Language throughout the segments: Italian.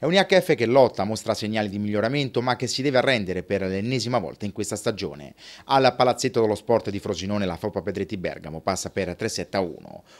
È un IHF che lotta, mostra segnali di miglioramento, ma che si deve arrendere per l'ennesima volta in questa stagione. Al Palazzetto dello Sport di Frosinone la Fopa Pedretti Bergamo passa per 3-7-1.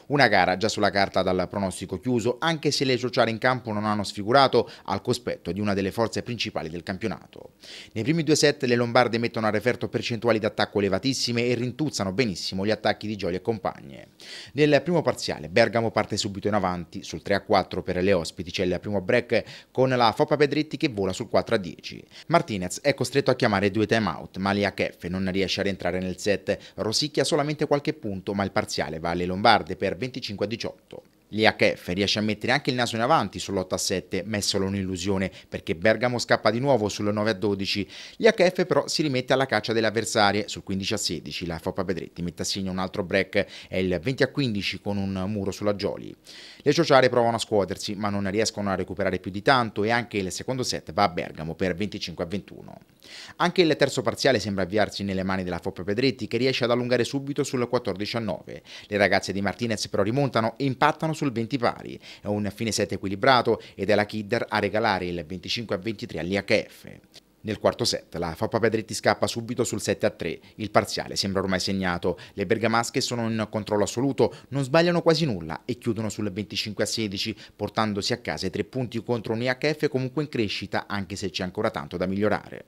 Una gara già sulla carta dal pronostico chiuso, anche se le sociali in campo non hanno sfigurato al cospetto di una delle forze principali del campionato. Nei primi due set le Lombarde mettono a referto percentuali d'attacco elevatissime e rintuzzano benissimo gli attacchi di Gioia e compagne. Nel primo parziale Bergamo parte subito in avanti, sul 3-4 per le ospiti c'è il primo break con la Foppa Pedretti che vola sul 4 a 10. Martinez è costretto a chiamare due time out, ma Liakef non riesce a rientrare nel set, rosicchia solamente qualche punto, ma il parziale va alle Lombarde per 25 a 18. Liakef riesce a mettere anche il naso in avanti sull'8 a 7, ma è solo un'illusione perché Bergamo scappa di nuovo sul 9 a 12. Liakef però si rimette alla caccia delle avversarie sul 15 a 16. La Foppa Pedretti mette a segno un altro break, è il 20 a 15 con un muro sulla Jolly. Le sociare provano a scuotersi, ma non riescono a recuperare più di tanto e anche il secondo set va a Bergamo per 25 a 21. Anche il terzo parziale sembra avviarsi nelle mani della Foppa Pedretti che riesce ad allungare subito sul 14 a 9. Le ragazze di Martinez però rimontano e impattano sul 20 pari. È un fine set equilibrato ed è la Kidder a regalare il 25 a 23 all'IHF. Nel quarto set la Foppa Pedretti scappa subito sul 7 a 3, il parziale sembra ormai segnato, le bergamasche sono in controllo assoluto, non sbagliano quasi nulla e chiudono sul 25 a 16 portandosi a casa i tre punti contro un IHF comunque in crescita anche se c'è ancora tanto da migliorare.